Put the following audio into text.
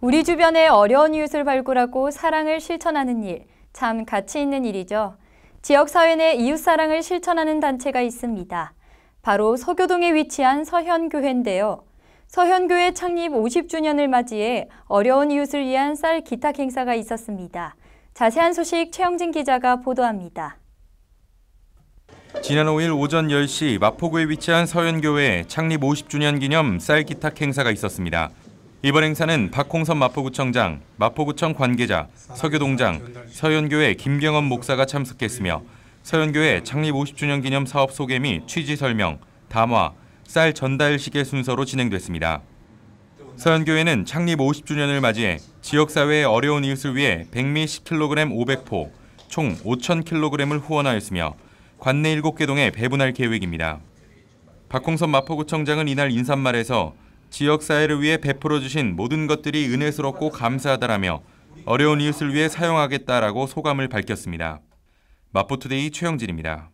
우리 주변에 어려운 이웃을 발굴하고 사랑을 실천하는 일, 참 가치 있는 일이죠. 지역사회 내 이웃사랑을 실천하는 단체가 있습니다. 바로 서교동에 위치한 서현교회인데요. 서현교회 창립 50주년을 맞이해 어려운 이웃을 위한 쌀 기탁 행사가 있었습니다. 자세한 소식 최영진 기자가 보도합니다. 지난 5일 오전 10시 마포구에 위치한 서현교회 창립 50주년 기념 쌀 기탁 행사가 있었습니다. 이번 행사는 박홍선 마포구청장, 마포구청 관계자, 서교동장, 서연교회 김경원 목사가 참석했으며 서연교회 창립 50주년 기념 사업 소개 및 취지 설명, 담화, 쌀 전달식의 순서로 진행됐습니다. 서연교회는 창립 50주년을 맞이해 지역사회의 어려운 이웃을 위해 백미 10kg 500포, 총 5,000kg을 후원하였으며 관내 7개 동에 배분할 계획입니다. 박홍선 마포구청장은 이날 인사말에서 지역사회를 위해 베풀어 주신 모든 것들이 은혜스럽고 감사하다라며 어려운 이웃을 위해 사용하겠다라고 소감을 밝혔습니다. 마포투데이 최영진입니다.